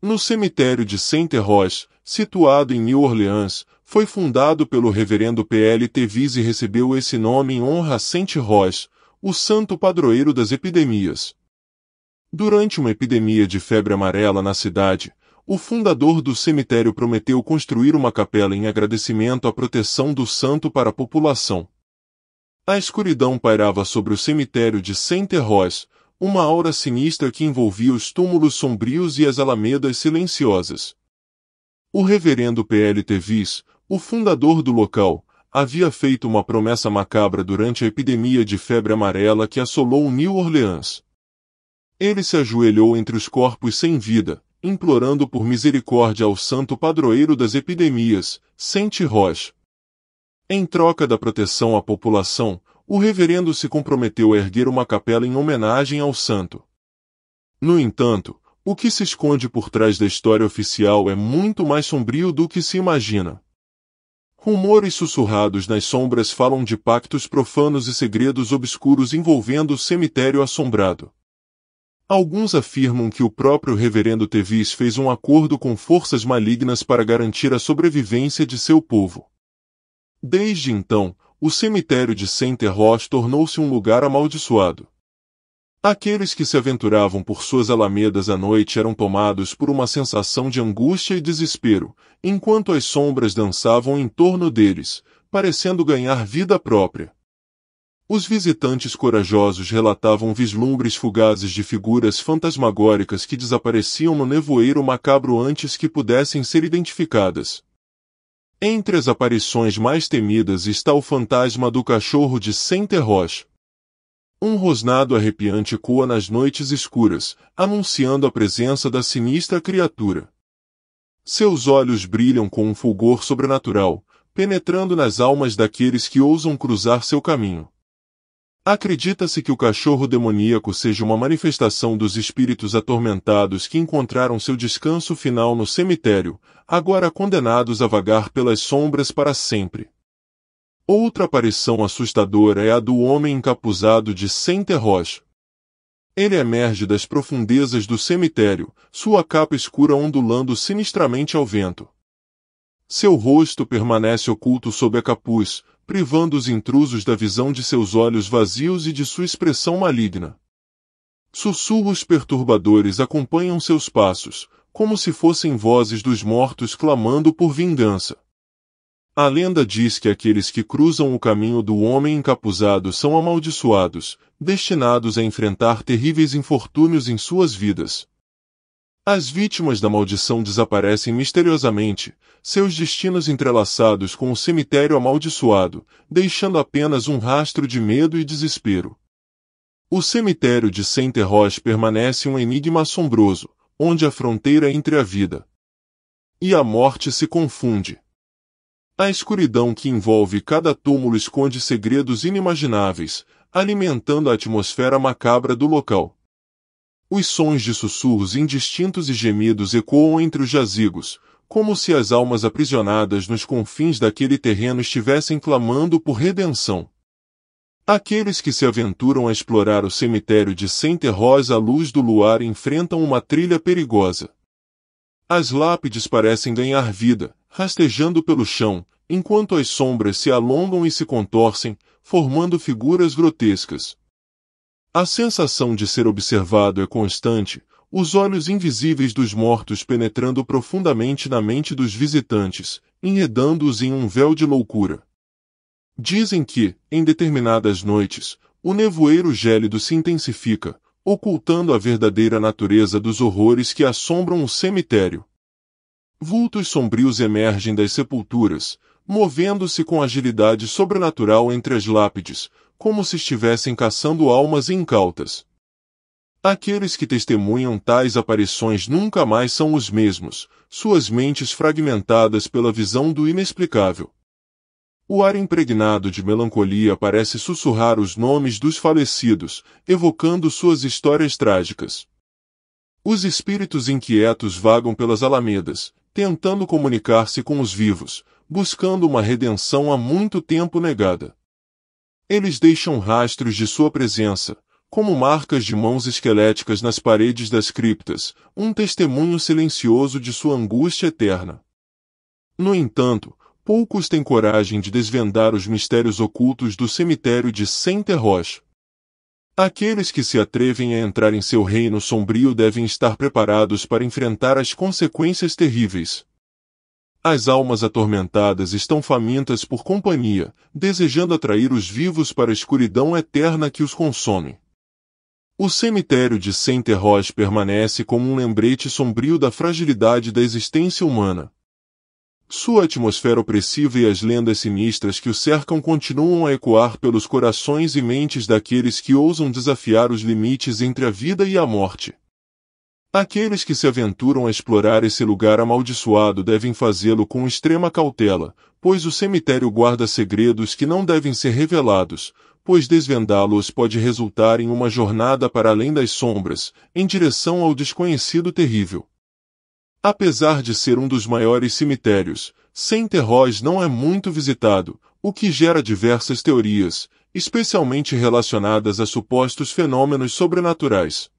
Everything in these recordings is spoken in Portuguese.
No cemitério de Saint Roch, situado em New Orleans, foi fundado pelo reverendo P.L. Tevis e recebeu esse nome em honra a Saint Roch, o santo padroeiro das epidemias. Durante uma epidemia de febre amarela na cidade, o fundador do cemitério prometeu construir uma capela em agradecimento à proteção do santo para a população. A escuridão pairava sobre o cemitério de Saint-Roch, uma aura sinistra que envolvia os túmulos sombrios e as alamedas silenciosas. O reverendo P.L. Tevis, o fundador do local, havia feito uma promessa macabra durante a epidemia de febre amarela que assolou New Orleans. Ele se ajoelhou entre os corpos sem vida, implorando por misericórdia ao santo padroeiro das epidemias, Saint Roche. Em troca da proteção à população, o reverendo se comprometeu a erguer uma capela em homenagem ao santo. No entanto, o que se esconde por trás da história oficial é muito mais sombrio do que se imagina. Rumores sussurrados nas sombras falam de pactos profanos e segredos obscuros envolvendo o cemitério assombrado. Alguns afirmam que o próprio reverendo Tevis fez um acordo com forças malignas para garantir a sobrevivência de seu povo. Desde então, o cemitério de Saint-Roch tornou-se um lugar amaldiçoado. Aqueles que se aventuravam por suas alamedas à noite eram tomados por uma sensação de angústia e desespero, enquanto as sombras dançavam em torno deles, parecendo ganhar vida própria. Os visitantes corajosos relatavam vislumbres fugazes de figuras fantasmagóricas que desapareciam no nevoeiro macabro antes que pudessem ser identificadas. Entre as aparições mais temidas está o fantasma do cachorro de Saint-Roch. Um rosnado arrepiante coa nas noites escuras, anunciando a presença da sinistra criatura. Seus olhos brilham com um fulgor sobrenatural, penetrando nas almas daqueles que ousam cruzar seu caminho. Acredita-se que o cachorro demoníaco seja uma manifestação dos espíritos atormentados que encontraram seu descanso final no cemitério, agora condenados a vagar pelas sombras para sempre. Outra aparição assustadora é a do homem encapuzado de Saint-Roch. Ele emerge das profundezas do cemitério, sua capa escura ondulando sinistramente ao vento. Seu rosto permanece oculto sob a capuz, privando os intrusos da visão de seus olhos vazios e de sua expressão maligna. Sussurros perturbadores acompanham seus passos, como se fossem vozes dos mortos clamando por vingança. A lenda diz que aqueles que cruzam o caminho do homem encapuzado são amaldiçoados, destinados a enfrentar terríveis infortúnios em suas vidas. As vítimas da maldição desaparecem misteriosamente, seus destinos entrelaçados com o um cemitério amaldiçoado, deixando apenas um rastro de medo e desespero. O cemitério de Saint Roche permanece um enigma assombroso, onde a fronteira entre a vida e a morte se confunde. A escuridão que envolve cada túmulo esconde segredos inimagináveis, alimentando a atmosfera macabra do local. Os sons de sussurros indistintos e gemidos ecoam entre os jazigos, como se as almas aprisionadas nos confins daquele terreno estivessem clamando por redenção. Aqueles que se aventuram a explorar o cemitério de Sente rose à luz do luar enfrentam uma trilha perigosa. As lápides parecem ganhar vida, rastejando pelo chão, enquanto as sombras se alongam e se contorcem, formando figuras grotescas, a sensação de ser observado é constante, os olhos invisíveis dos mortos penetrando profundamente na mente dos visitantes, enredando-os em um véu de loucura. Dizem que, em determinadas noites, o nevoeiro gélido se intensifica, ocultando a verdadeira natureza dos horrores que assombram o cemitério. Vultos sombrios emergem das sepulturas, movendo-se com agilidade sobrenatural entre as lápides, como se estivessem caçando almas incautas. Aqueles que testemunham tais aparições nunca mais são os mesmos, suas mentes fragmentadas pela visão do inexplicável. O ar impregnado de melancolia parece sussurrar os nomes dos falecidos, evocando suas histórias trágicas. Os espíritos inquietos vagam pelas alamedas, tentando comunicar-se com os vivos, buscando uma redenção há muito tempo negada. Eles deixam rastros de sua presença, como marcas de mãos esqueléticas nas paredes das criptas, um testemunho silencioso de sua angústia eterna. No entanto, poucos têm coragem de desvendar os mistérios ocultos do cemitério de Saint-Roch. Aqueles que se atrevem a entrar em seu reino sombrio devem estar preparados para enfrentar as consequências terríveis. As almas atormentadas estão famintas por companhia, desejando atrair os vivos para a escuridão eterna que os consome. O cemitério de Saint-Roch permanece como um lembrete sombrio da fragilidade da existência humana. Sua atmosfera opressiva e as lendas sinistras que o cercam continuam a ecoar pelos corações e mentes daqueles que ousam desafiar os limites entre a vida e a morte. Aqueles que se aventuram a explorar esse lugar amaldiçoado devem fazê-lo com extrema cautela, pois o cemitério guarda segredos que não devem ser revelados, pois desvendá-los pode resultar em uma jornada para além das sombras, em direção ao desconhecido terrível. Apesar de ser um dos maiores cemitérios, Saint Roch não é muito visitado, o que gera diversas teorias, especialmente relacionadas a supostos fenômenos sobrenaturais.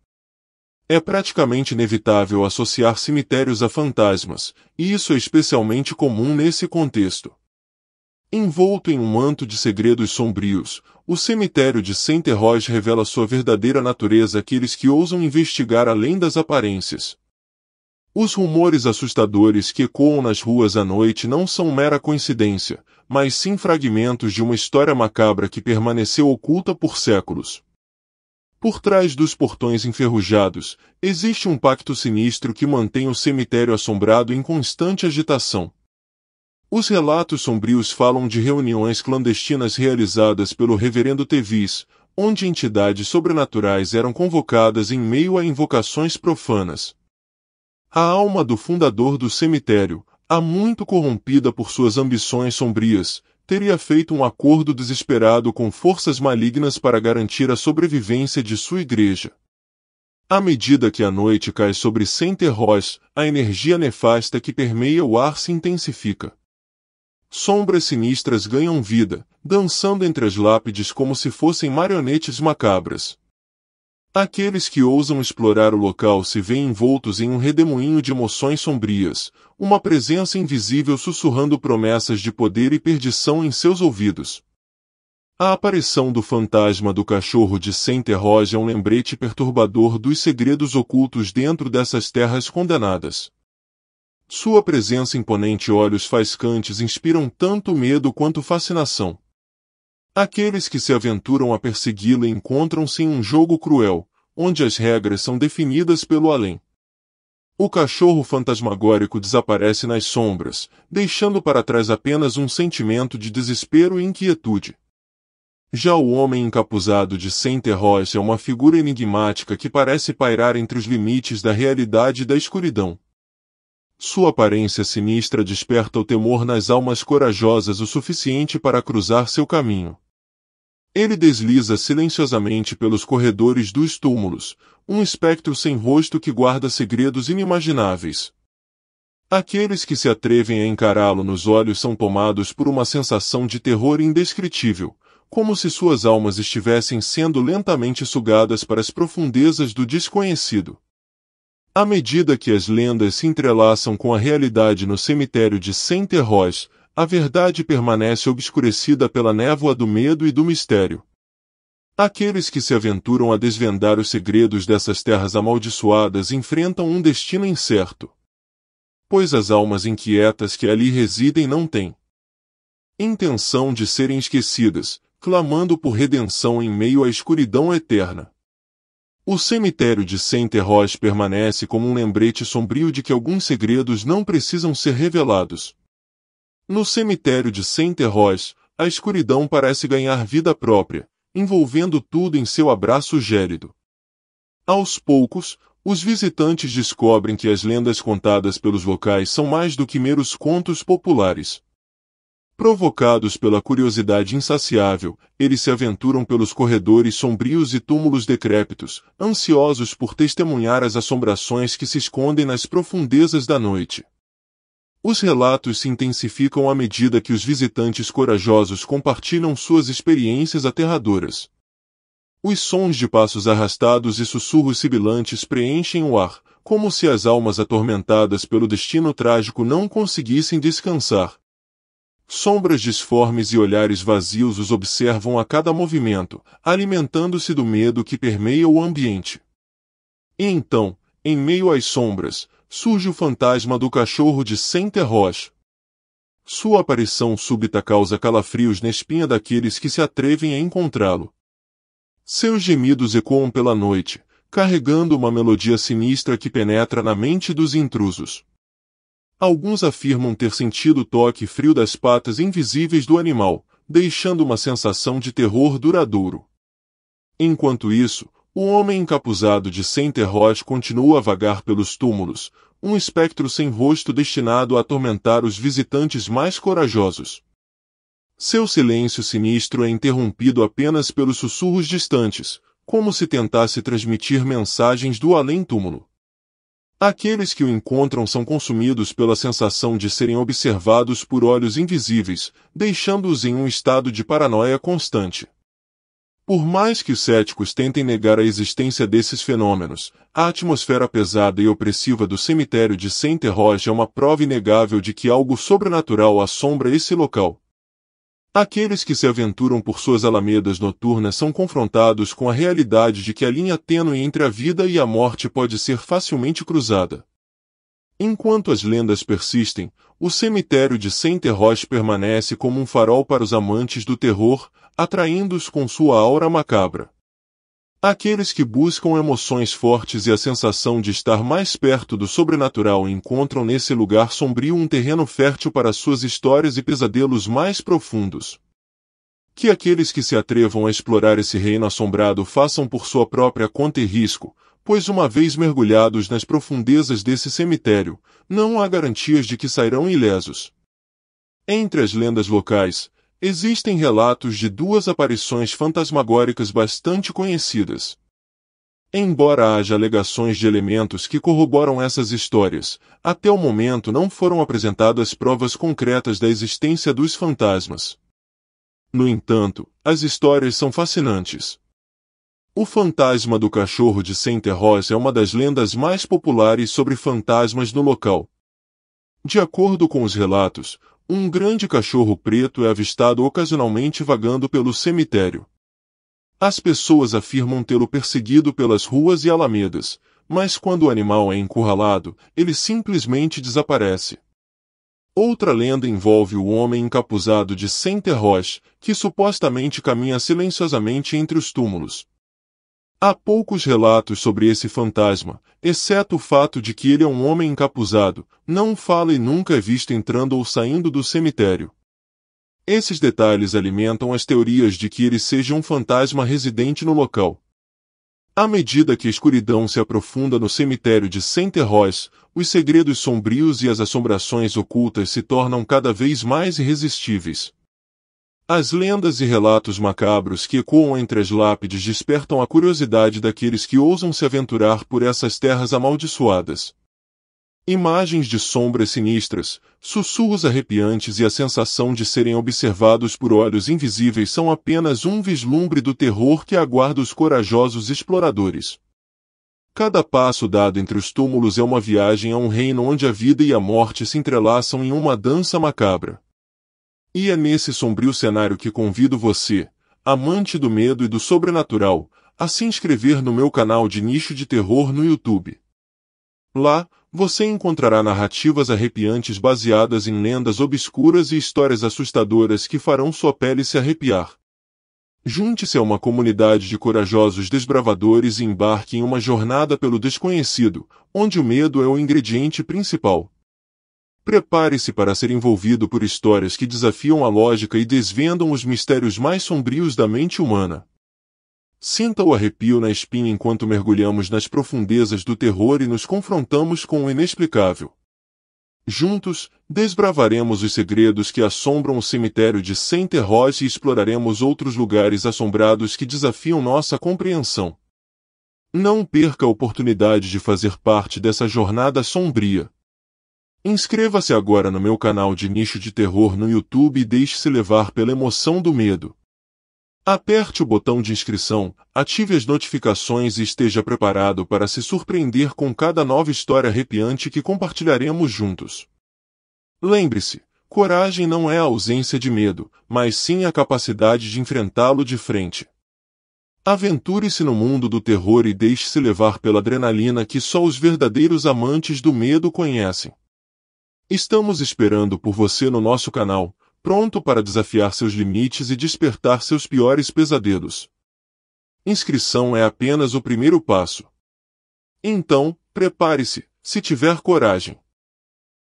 É praticamente inevitável associar cemitérios a fantasmas, e isso é especialmente comum nesse contexto. Envolto em um manto de segredos sombrios, o cemitério de Saint-Roch revela sua verdadeira natureza àqueles que ousam investigar além das aparências. Os rumores assustadores que ecoam nas ruas à noite não são mera coincidência, mas sim fragmentos de uma história macabra que permaneceu oculta por séculos. Por trás dos portões enferrujados, existe um pacto sinistro que mantém o cemitério assombrado em constante agitação. Os relatos sombrios falam de reuniões clandestinas realizadas pelo reverendo Tevis, onde entidades sobrenaturais eram convocadas em meio a invocações profanas. A alma do fundador do cemitério, há muito corrompida por suas ambições sombrias, teria feito um acordo desesperado com forças malignas para garantir a sobrevivência de sua igreja. À medida que a noite cai sobre Saint-Roch, a energia nefasta que permeia o ar se intensifica. Sombras sinistras ganham vida, dançando entre as lápides como se fossem marionetes macabras, Aqueles que ousam explorar o local se veem envoltos em um redemoinho de emoções sombrias, uma presença invisível sussurrando promessas de poder e perdição em seus ouvidos. A aparição do fantasma do cachorro de Saint Roge é um lembrete perturbador dos segredos ocultos dentro dessas terras condenadas. Sua presença imponente e olhos faiscantes inspiram tanto medo quanto fascinação. Aqueles que se aventuram a persegui-la encontram-se em um jogo cruel, onde as regras são definidas pelo além. O cachorro fantasmagórico desaparece nas sombras, deixando para trás apenas um sentimento de desespero e inquietude. Já o homem encapuzado de Saint-Roche é uma figura enigmática que parece pairar entre os limites da realidade e da escuridão. Sua aparência sinistra desperta o temor nas almas corajosas o suficiente para cruzar seu caminho. Ele desliza silenciosamente pelos corredores dos túmulos, um espectro sem rosto que guarda segredos inimagináveis. Aqueles que se atrevem a encará-lo nos olhos são tomados por uma sensação de terror indescritível, como se suas almas estivessem sendo lentamente sugadas para as profundezas do desconhecido. À medida que as lendas se entrelaçam com a realidade no cemitério de Saint-Terrois, a verdade permanece obscurecida pela névoa do medo e do mistério. Aqueles que se aventuram a desvendar os segredos dessas terras amaldiçoadas enfrentam um destino incerto. Pois as almas inquietas que ali residem não têm intenção de serem esquecidas, clamando por redenção em meio à escuridão eterna. O cemitério de Saint-Roch permanece como um lembrete sombrio de que alguns segredos não precisam ser revelados. No cemitério de Saint-Roch, a escuridão parece ganhar vida própria, envolvendo tudo em seu abraço gélido. Aos poucos, os visitantes descobrem que as lendas contadas pelos locais são mais do que meros contos populares. Provocados pela curiosidade insaciável, eles se aventuram pelos corredores sombrios e túmulos decrépitos, ansiosos por testemunhar as assombrações que se escondem nas profundezas da noite. Os relatos se intensificam à medida que os visitantes corajosos compartilham suas experiências aterradoras. Os sons de passos arrastados e sussurros sibilantes preenchem o ar, como se as almas atormentadas pelo destino trágico não conseguissem descansar, Sombras disformes e olhares vazios os observam a cada movimento, alimentando-se do medo que permeia o ambiente. E então, em meio às sombras, surge o fantasma do cachorro de Saint Roche. Sua aparição súbita causa calafrios na espinha daqueles que se atrevem a encontrá-lo. Seus gemidos ecoam pela noite, carregando uma melodia sinistra que penetra na mente dos intrusos. Alguns afirmam ter sentido o toque frio das patas invisíveis do animal, deixando uma sensação de terror duradouro. Enquanto isso, o homem encapuzado de Saint-Erroche continua a vagar pelos túmulos, um espectro sem rosto destinado a atormentar os visitantes mais corajosos. Seu silêncio sinistro é interrompido apenas pelos sussurros distantes, como se tentasse transmitir mensagens do além-túmulo. Aqueles que o encontram são consumidos pela sensação de serem observados por olhos invisíveis, deixando-os em um estado de paranoia constante. Por mais que céticos tentem negar a existência desses fenômenos, a atmosfera pesada e opressiva do cemitério de Saint-Roch é uma prova inegável de que algo sobrenatural assombra esse local, Aqueles que se aventuram por suas alamedas noturnas são confrontados com a realidade de que a linha tênue entre a vida e a morte pode ser facilmente cruzada. Enquanto as lendas persistem, o cemitério de Saint-Roch permanece como um farol para os amantes do terror, atraindo-os com sua aura macabra. Aqueles que buscam emoções fortes e a sensação de estar mais perto do sobrenatural encontram nesse lugar sombrio um terreno fértil para suas histórias e pesadelos mais profundos. Que aqueles que se atrevam a explorar esse reino assombrado façam por sua própria conta e risco, pois uma vez mergulhados nas profundezas desse cemitério, não há garantias de que sairão ilesos. Entre as lendas locais, Existem relatos de duas aparições fantasmagóricas bastante conhecidas. Embora haja alegações de elementos que corroboram essas histórias, até o momento não foram apresentadas provas concretas da existência dos fantasmas. No entanto, as histórias são fascinantes. O fantasma do cachorro de saint Rose é uma das lendas mais populares sobre fantasmas no local. De acordo com os relatos, um grande cachorro preto é avistado ocasionalmente vagando pelo cemitério. As pessoas afirmam tê-lo perseguido pelas ruas e alamedas, mas quando o animal é encurralado, ele simplesmente desaparece. Outra lenda envolve o homem encapuzado de Saint-Roch, que supostamente caminha silenciosamente entre os túmulos, Há poucos relatos sobre esse fantasma, exceto o fato de que ele é um homem encapuzado, não fala e nunca é visto entrando ou saindo do cemitério. Esses detalhes alimentam as teorias de que ele seja um fantasma residente no local. À medida que a escuridão se aprofunda no cemitério de saint Rose, os segredos sombrios e as assombrações ocultas se tornam cada vez mais irresistíveis. As lendas e relatos macabros que ecoam entre as lápides despertam a curiosidade daqueles que ousam se aventurar por essas terras amaldiçoadas. Imagens de sombras sinistras, sussurros arrepiantes e a sensação de serem observados por olhos invisíveis são apenas um vislumbre do terror que aguarda os corajosos exploradores. Cada passo dado entre os túmulos é uma viagem a um reino onde a vida e a morte se entrelaçam em uma dança macabra. E é nesse sombrio cenário que convido você, amante do medo e do sobrenatural, a se inscrever no meu canal de nicho de terror no YouTube. Lá, você encontrará narrativas arrepiantes baseadas em lendas obscuras e histórias assustadoras que farão sua pele se arrepiar. Junte-se a uma comunidade de corajosos desbravadores e embarque em uma jornada pelo desconhecido, onde o medo é o ingrediente principal. Prepare-se para ser envolvido por histórias que desafiam a lógica e desvendam os mistérios mais sombrios da mente humana. Sinta o arrepio na espinha enquanto mergulhamos nas profundezas do terror e nos confrontamos com o inexplicável. Juntos, desbravaremos os segredos que assombram o cemitério de saint terroz e exploraremos outros lugares assombrados que desafiam nossa compreensão. Não perca a oportunidade de fazer parte dessa jornada sombria. Inscreva-se agora no meu canal de nicho de terror no YouTube e deixe-se levar pela emoção do medo. Aperte o botão de inscrição, ative as notificações e esteja preparado para se surpreender com cada nova história arrepiante que compartilharemos juntos. Lembre-se, coragem não é a ausência de medo, mas sim a capacidade de enfrentá-lo de frente. Aventure-se no mundo do terror e deixe-se levar pela adrenalina que só os verdadeiros amantes do medo conhecem. Estamos esperando por você no nosso canal, pronto para desafiar seus limites e despertar seus piores pesadelos. Inscrição é apenas o primeiro passo. Então, prepare-se, se tiver coragem.